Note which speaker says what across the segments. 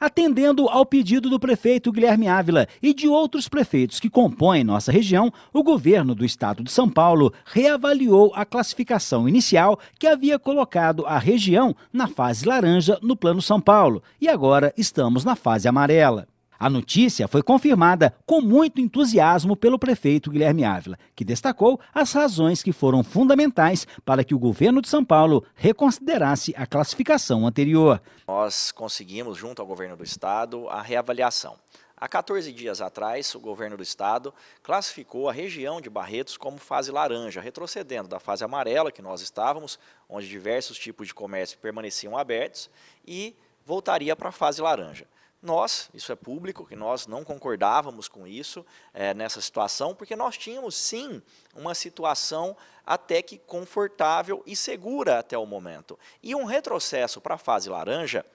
Speaker 1: Atendendo ao pedido do prefeito Guilherme Ávila e de outros prefeitos que compõem nossa região, o governo do estado de São Paulo reavaliou a classificação inicial que havia colocado a região na fase laranja no Plano São Paulo e agora estamos na fase amarela. A notícia foi confirmada com muito entusiasmo pelo prefeito Guilherme Ávila, que destacou as razões que foram fundamentais para que o governo de São Paulo reconsiderasse a classificação anterior.
Speaker 2: Nós conseguimos, junto ao governo do estado, a reavaliação. Há 14 dias atrás, o governo do estado classificou a região de Barretos como fase laranja, retrocedendo da fase amarela que nós estávamos, onde diversos tipos de comércio permaneciam abertos, e voltaria para a fase laranja. Nós, isso é público, que nós não concordávamos com isso, é, nessa situação, porque nós tínhamos, sim, uma situação até que confortável e segura até o momento. E um retrocesso para a fase laranja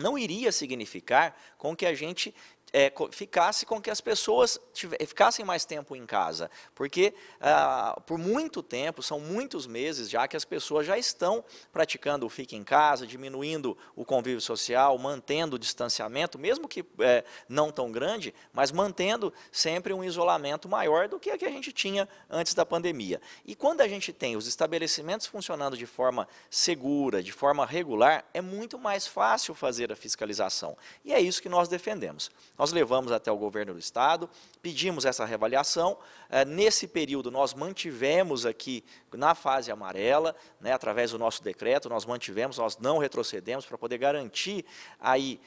Speaker 2: não iria significar com que a gente é, ficasse com que as pessoas tivessem, ficassem mais tempo em casa, porque ah, por muito tempo, são muitos meses já que as pessoas já estão praticando o fique em casa, diminuindo o convívio social, mantendo o distanciamento, mesmo que é, não tão grande, mas mantendo sempre um isolamento maior do que a que a gente tinha antes da pandemia. E quando a gente tem os estabelecimentos funcionando de forma segura, de forma regular, é muito mais fácil fazer a fiscalização. E é isso que nós defendemos. Nós levamos até o governo do estado, pedimos essa reavaliação. Eh, nesse período, nós mantivemos aqui na fase amarela, né, através do nosso decreto, nós mantivemos, nós não retrocedemos para poder garantir aí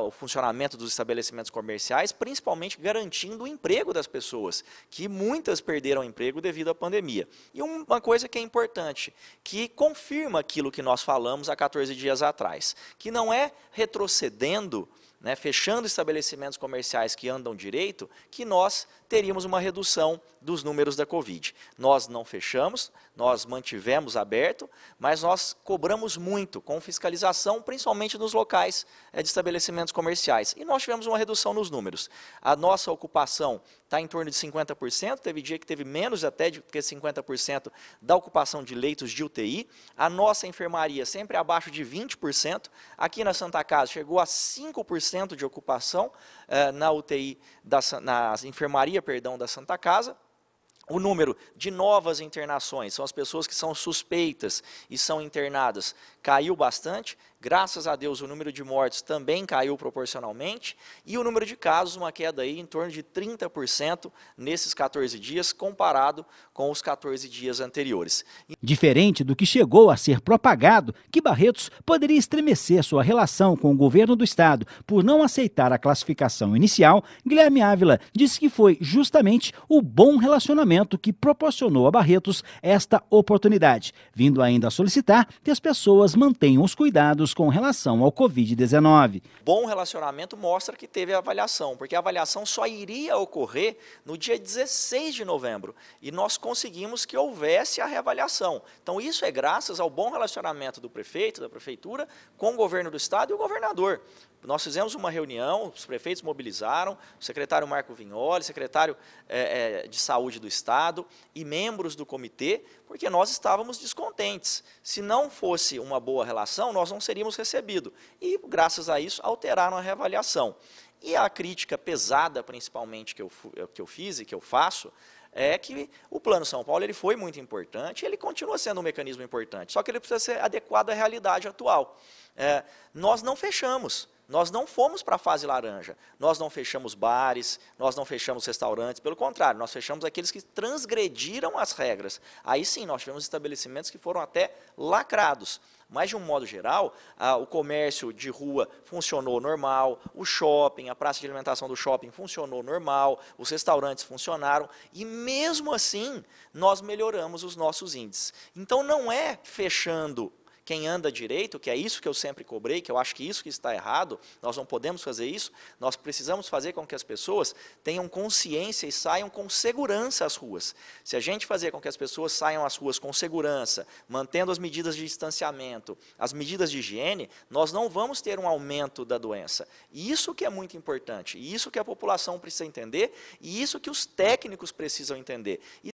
Speaker 2: o funcionamento dos estabelecimentos comerciais, principalmente garantindo o emprego das pessoas, que muitas perderam o emprego devido à pandemia. E uma coisa que é importante, que confirma aquilo que nós falamos há 14 dias atrás, que não é retrocedendo. Né, fechando estabelecimentos comerciais que andam direito, que nós teríamos uma redução dos números da Covid. Nós não fechamos, nós mantivemos aberto, mas nós cobramos muito com fiscalização, principalmente nos locais é, de estabelecimentos comerciais. E nós tivemos uma redução nos números. A nossa ocupação está em torno de 50%, teve dia que teve menos até de que 50% da ocupação de leitos de UTI. A nossa enfermaria sempre abaixo de 20%. Aqui na Santa Casa chegou a 5% de ocupação eh, na UTI, da, na enfermaria, perdão, da Santa Casa o número de novas internações, são as pessoas que são suspeitas e são internadas, caiu bastante. Graças a Deus, o número de mortes também caiu proporcionalmente. E o número de casos, uma queda aí em torno de 30% nesses 14 dias, comparado com os 14 dias anteriores.
Speaker 1: Diferente do que chegou a ser propagado, que Barretos poderia estremecer sua relação com o governo do Estado por não aceitar a classificação inicial, Guilherme Ávila disse que foi justamente o bom relacionamento que proporcionou a Barretos esta oportunidade, vindo ainda a solicitar que as pessoas mantenham os cuidados com relação ao Covid-19. Bom
Speaker 2: relacionamento mostra que teve avaliação, porque a avaliação só iria ocorrer no dia 16 de novembro e nós conseguimos que houvesse a reavaliação. Então, isso é graças ao bom relacionamento do prefeito, da prefeitura, com o governo do estado e o governador. Nós fizemos uma reunião, os prefeitos mobilizaram, o secretário Marco Vignoli, secretário é, é, de Saúde do Estado, Estado e membros do comitê, porque nós estávamos descontentes. Se não fosse uma boa relação, nós não seríamos recebidos. E, graças a isso, alteraram a reavaliação. E a crítica pesada, principalmente, que eu, eh, que eu fiz e que eu faço, é que o Plano São Paulo ele foi muito importante, ele continua sendo um mecanismo importante, só que ele precisa ser adequado à realidade atual. É, nós não fechamos. Nós não fomos para a fase laranja. Nós não fechamos bares, nós não fechamos restaurantes, pelo contrário, nós fechamos aqueles que transgrediram as regras. Aí sim, nós tivemos estabelecimentos que foram até lacrados. Mas, de um modo geral, a, o comércio de rua funcionou normal, o shopping, a a praça de alimentação do shopping funcionou normal, os restaurantes funcionaram, e mesmo assim nós melhoramos os nossos índices. Então não é fechando quem anda direito, que é isso que eu sempre cobrei, que eu acho que isso que está errado, nós não podemos fazer isso, nós precisamos fazer com que as pessoas tenham consciência e saiam com segurança às ruas. Se a gente fazer com que as pessoas saiam às ruas com segurança, mantendo as medidas de distanciamento, as medidas de higiene, nós não vamos ter um aumento da doença. E isso que é muito importante, e isso que a população precisa entender, e isso que os técnicos precisam entender. E